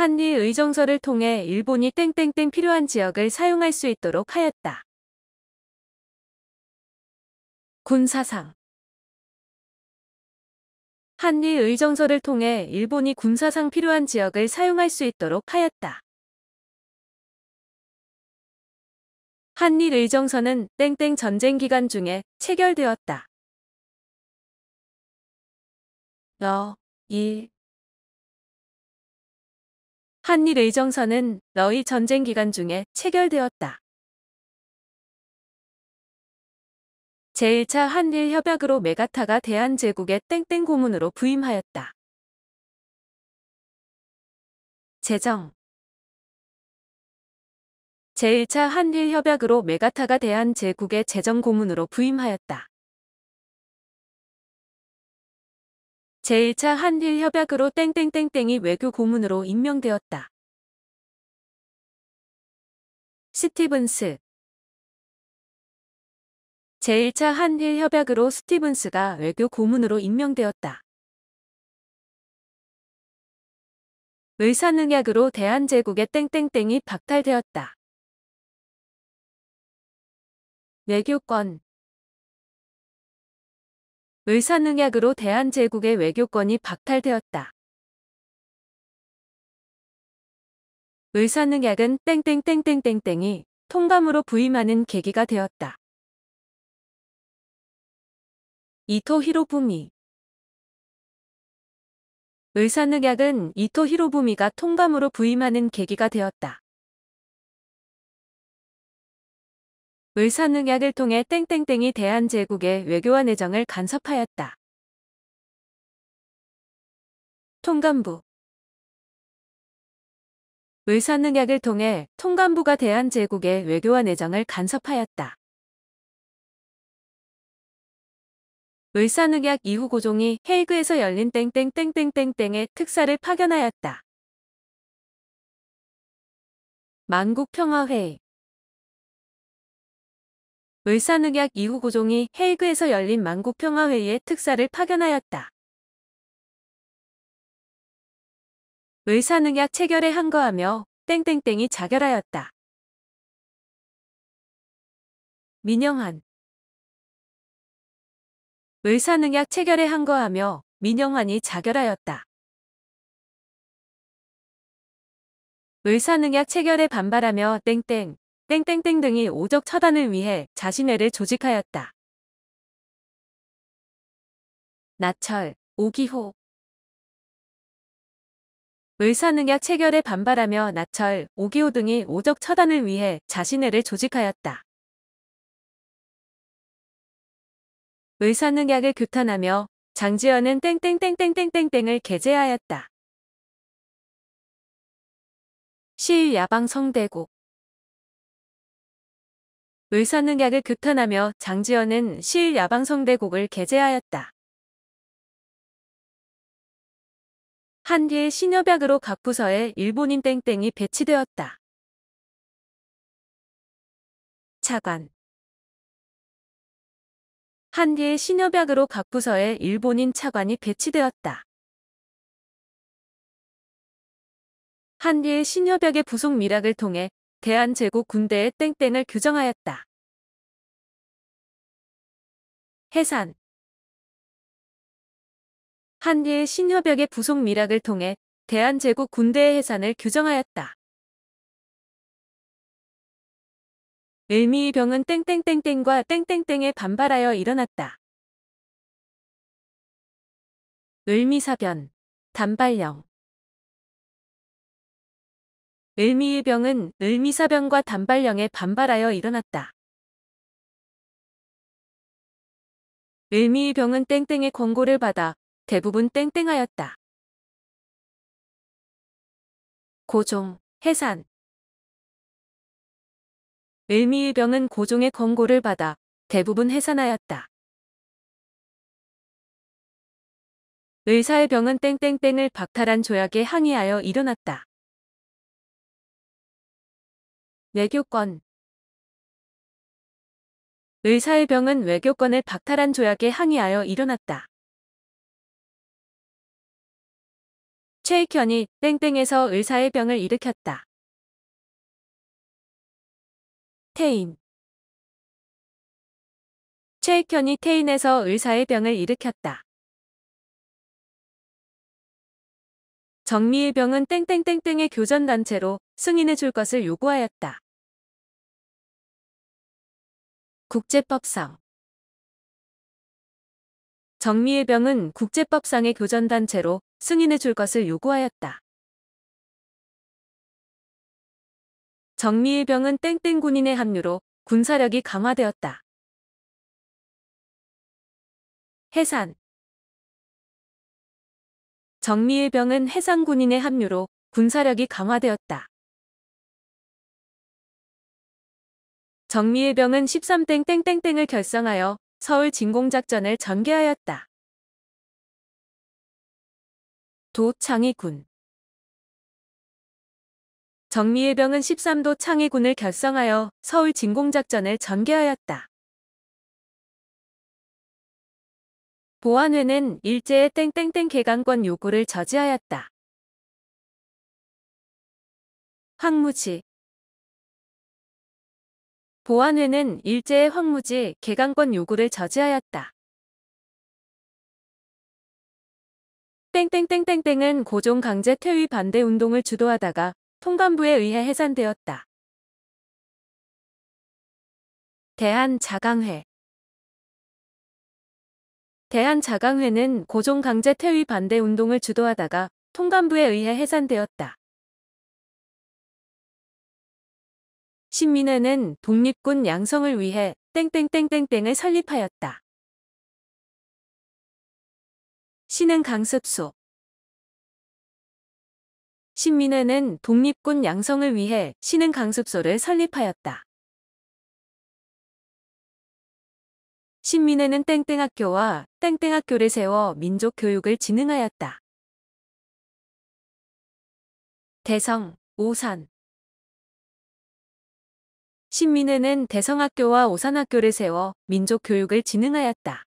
한리 의정서를 통해 일본이 땡땡땡 필요한 지역을 사용할 수 있도록 하였다. 군사상 한리 의정서를 통해 일본이 군사상 필요한 지역을 사용할 수 있도록 하였다. 한일 의정서는 땡땡 전쟁 기간 중에 체결되었다. 너, 일, 한일 의정서는 너희 전쟁 기간 중에 체결되었다. 제1차 한일 협약으로 메가타가 대한제국의 땡땡 고문으로 부임하였다. 재정 제1차 한일 협약으로 메가타가 대한제국의 재정 고문으로 부임하였다. 제1차 한일 협약으로 땡땡땡땡이 외교 고문으로 임명되었다. 스티븐스 제1차 한일 협약으로 스티븐스가 외교 고문으로 임명되었다. 의사능약으로 대한제국의 땡땡땡이 박탈되었다. 외교권 의사능약으로 대한제국의 외교권이 박탈되었다. 의사능약은 땡땡땡땡땡땡이 통감으로 부임하는 계기가 되었다. 이토 히로부미 의사능약은 이토 히로부미가 통감으로 부임하는 계기가 되었다. 을사능약을 통해 땡땡땡이 대한제국의 외교와 내정을 간섭하였다. 통감부 을사능약을 통해 통감부가 대한제국의 외교와 내정을 간섭하였다. 을사능약 이후 고종이 헤이그에서 열린 땡땡땡땡땡땡의 특사를 파견하였다. 만국평화회의 을사늑약 이후 고종이 헤이그에서 열린 만국평화회의의 특사를 파견하였다. 을사늑약 체결에 한거하며 땡땡땡이 자결하였다. 민영환 을사늑약 체결에 한거하며 민영환이 자결하였다. 을사늑약 체결에 반발하며 땡땡 땡땡땡 등이 오적 차단을 위해 자신애를 조직하였다. 나철, 오기호 을사능약 체결에 반발하며 나철, 오기호 등이 오적 처단을 위해 자신애를 조직하였다. 을사능약을 규탄하며 장지연은 땡땡땡땡땡땡땡을 게재하였다. 시일 야방 성대곡 의사능약을 규탄하며 장지연은 시일 야방성대곡을 게재하였다. 한 뒤에 신협약으로 각 부서에 일본인 땡땡이 배치되었다. 차관 한 뒤에 신협약으로 각 부서에 일본인 차관이 배치되었다. 한 뒤에 신협약의 부속 미락을 통해 대한제국 군대의 땡땡을 규정하였다. 해산 한의 신협약의 부속 미락을 통해 대한제국 군대의 해산을 규정하였다. 을미의 병은 땡땡땡땡과 땡땡땡에 반발하여 일어났다. 을미사변, 단발령 을미의 병은 을미사병과 단발령에 반발하여 일어났다. 을미의 병은 땡땡의 권고를 받아 대부분 땡땡하였다. 고종, 해산 을미의 병은 고종의 권고를 받아 대부분 해산하였다. 의사의 병은 땡땡땡을 박탈한 조약에 항의하여 일어났다. 외교권 의사의 병은 외교권을 박탈한 조약에 항의하여 일어났다. 최익현이 땡땡에서 의사의 병을 일으켰다. 태인 최익현이 태인에서 의사의 병을 일으켰다. 정미일병은 땡땡땡땡의 교전단체로 승인해줄 것을 요구하였다. 국제법상 정미일병은 국제법상의 교전단체로 승인해줄 것을 요구하였다. 정미일병은 땡땡 군인의 합류로 군사력이 강화되었다. 해산 정미일병은 해상군인의 합류로 군사력이 강화되었다. 정미일병은 13땡땡땡을 결성하여 서울 진공작전을 전개하였다. 도 창의군 정미일병은 13도 창의군을 결성하여 서울 진공작전을 전개하였다. 보안회는 일제의 땡땡땡 개강권 요구를 저지하였다. 황무지 보안회는 일제의 황무지 개강권 요구를 저지하였다. 땡땡땡땡땡은 고종 강제 퇴위 반대 운동을 주도하다가 통감부에 의해 해산되었다. 대한 자강회 대한자강회는 고종 강제 퇴위 반대 운동을 주도하다가 통감부에 의해 해산되었다. 신민회는 독립군 양성을 위해 땡땡땡땡땡을 설립하였다. 신은 강습소 신민회는 독립군 양성을 위해 신은 강습소를 설립하였다. 신민회는 땡땡학교와 땡땡학교를 세워 민족 교육을 진흥하였다. 대성, 오산 신민회는 대성학교와 오산학교를 세워 민족 교육을 진흥하였다.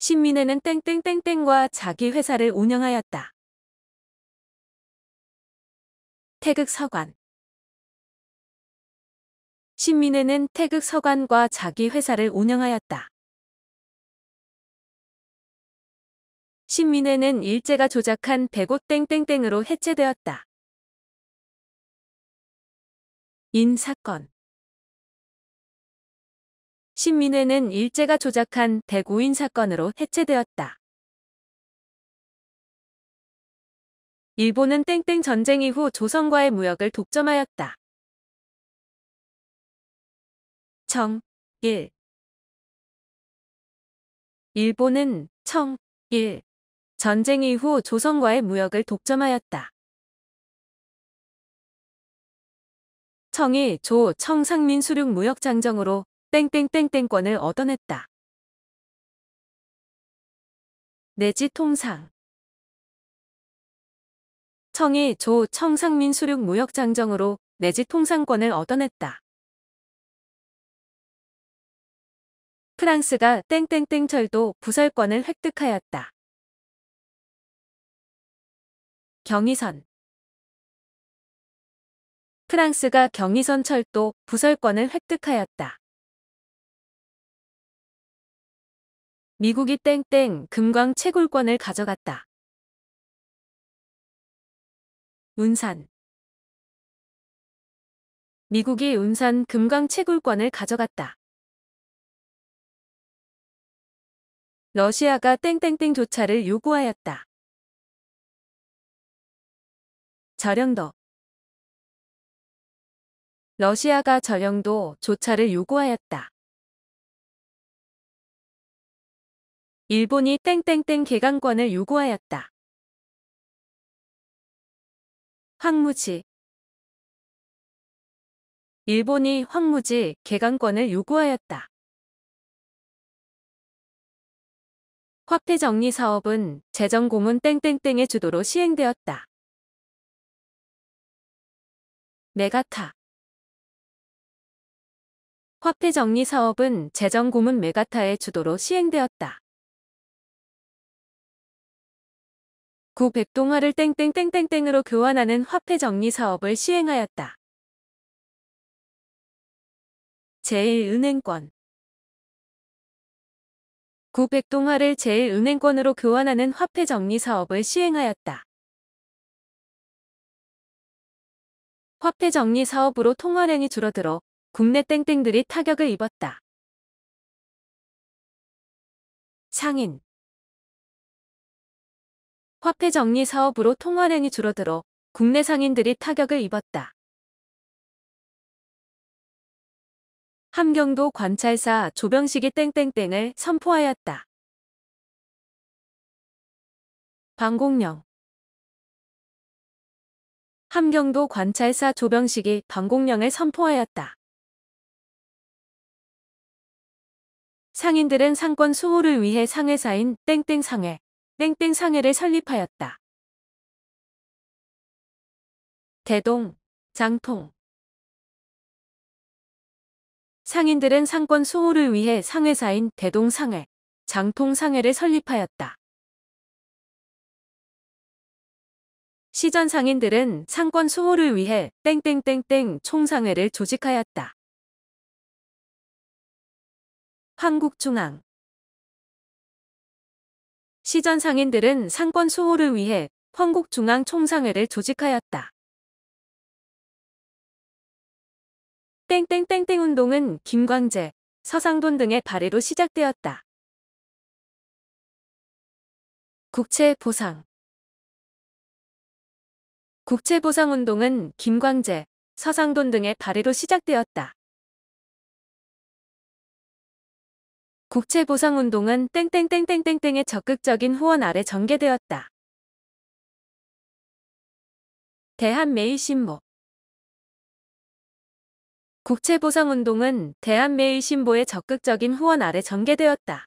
신민회는 땡땡땡땡과 자기 회사를 운영하였다. 태극 서관 신민회는 태극 서관과 자기 회사를 운영하였다. 신민회는 일제가 조작한 백옷 땡땡땡으로 해체되었다. 인 사건 신민회는 일제가 조작한 대구인 사건으로 해체되었다. 일본은 땡땡 전쟁 이후 조선과의 무역을 독점하였다. 청, 일. 예. 일본은 청, 일. 예. 전쟁 이후 조선과의 무역을 독점하였다. 청이 조 청상민 수륙 무역장정으로 땡땡땡땡권을 얻어냈다. 내지 통상 청이 조 청상민 수륙 무역장정으로 내지 통상권을 얻어냈다. 프랑스가 땡땡땡 철도 부설권을 획득하였다. 경의선 프랑스가 경의선 철도 부설권을 획득하였다. 미국이 땡땡 금광 채굴권을 가져갔다. 운산 미국이 운산 금광 채굴권을 가져갔다. 러시아가 땡땡땡 조차를 요구하였다. 저령도 러시아가 저령도 조차를 요구하였다. 일본이 땡땡땡 개강권을 요구하였다. 황무지 일본이 황무지 개강권을 요구하였다. 화폐 정리 사업은 재정고문 땡땡땡의 주도로 시행되었다. 메가타 화폐 정리 사업은 재정고문 메가타의 주도로 시행되었다. 구 백동화를 땡땡땡땡땡으로 교환하는 화폐 정리 사업을 시행하였다. 제1은행권 900동화를 제1은행권으로 교환하는 화폐 정리 사업을 시행하였다. 화폐 정리 사업으로 통화량이 줄어들어 국내 땡땡들이 타격을 입었다. 상인 화폐 정리 사업으로 통화량이 줄어들어 국내 상인들이 타격을 입었다. 함경도 관찰사 조병식이 땡땡땡을 선포하였다. 방공령 함경도 관찰사 조병식이 방공령을 선포하였다. 상인들은 상권 수호를 위해 상회사인 땡땡상회, 땡땡상회를 설립하였다. 대동, 장통, 상인들은 상권 수호를 위해 상회사인 대동상회, 장통상회를 설립하였다. 시전 상인들은 상권 수호를 위해 땡땡땡땡 총상회를 조직하였다. 한국중앙 시전 상인들은 상권 수호를 위해 황국중앙 총상회를 조직하였다. 땡땡땡땡 운동은 김광재, 서상돈 등의 발의로 시작되었다. 국채 보상 국채 보상 운동은 김광재, 서상돈 등의 발의로 시작되었다. 국채 보상 운동은 땡땡땡땡땡땡의 적극적인 후원 아래 전개되었다. 대한메이신문 국채보상운동은 대한매일신보의 적극적인 후원 아래 전개되었다.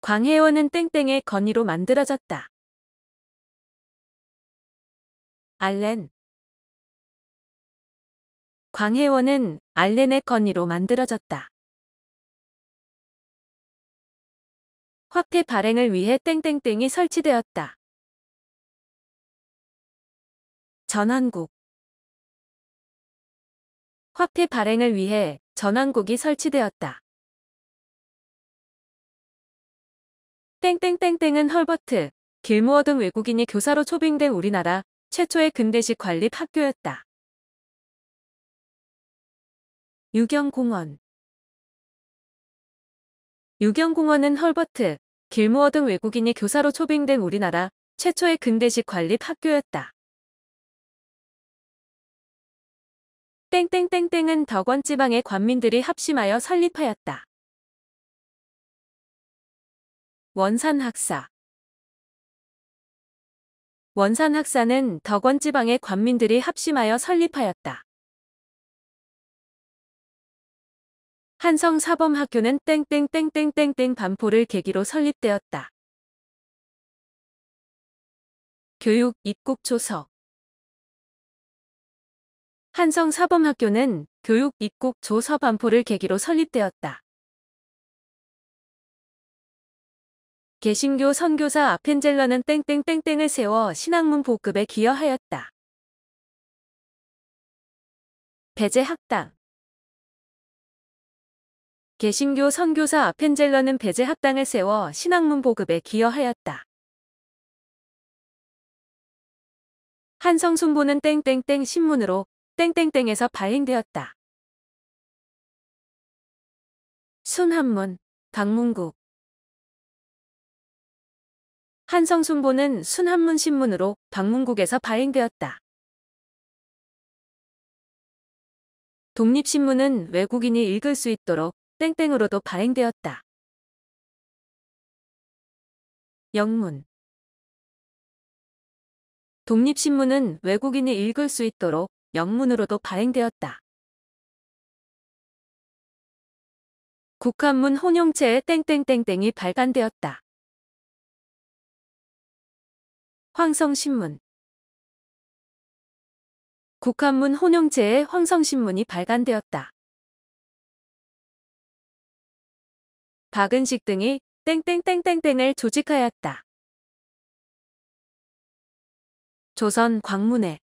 광해원은 땡땡의 건의로 만들어졌다. 알렌 광해원은 알렌의 건의로 만들어졌다. 화폐 발행을 위해 땡땡땡이 설치되었다. 전환국 화폐 발행을 위해 전환국이 설치되었다. 땡땡땡땡은 헐버트, 길모어 등 외국인이 교사로 초빙된 우리나라 최초의 근대식 관립 학교였다. 유경공원 유경공원은 헐버트, 길모어 등 외국인이 교사로 초빙된 우리나라 최초의 근대식 관립 학교였다. 땡땡땡땡은 덕원 지방의 관민들이 합심하여 설립하였다. 원산 학사 원산 학사는 덕원 지방의 관민들이 합심하여 설립하였다. 한성 사범학교는 땡땡땡땡땡땡 반포를 계기로 설립되었다. 교육 입국 조석 한성사범학교는 교육 입국 조서 반포를 계기로 설립되었다. 개신교 선교사 아펜젤러는 땡땡땡땡을 세워 신학문 보급에 기여하였다. 배제학당 개신교 선교사 아펜젤러는 배제학당을 세워 신학문 보급에 기여하였다. 한성순보는 땡땡땡 신문으로 땡땡땡에서 발행되었다. 순한문, 강문국 한성순보는 순한문 신문으로 방문국에서 발행되었다. 독립신문은 외국인이 읽을 수 있도록 땡땡으로도 발행되었다. 영문 독립신문은 외국인이 읽을 수 있도록 영문으로도 발행되었다. 국한문 혼용체의 땡땡땡땡이 발간되었다. 황성신문 국한문 혼용체의 황성신문이 발간되었다. 박은식 등이 땡땡땡땡땡을 조직하였다. 조선 광문회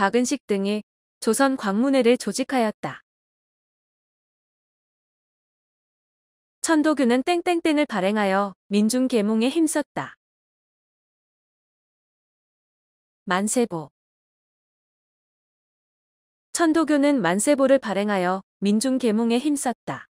박은식 등이 조선 광문회를 조직하였다. 천도교는 땡땡땡을 발행하여 민중 계몽에 힘썼다. 만세보 천도교는 만세보를 발행하여 민중 계몽에 힘썼다.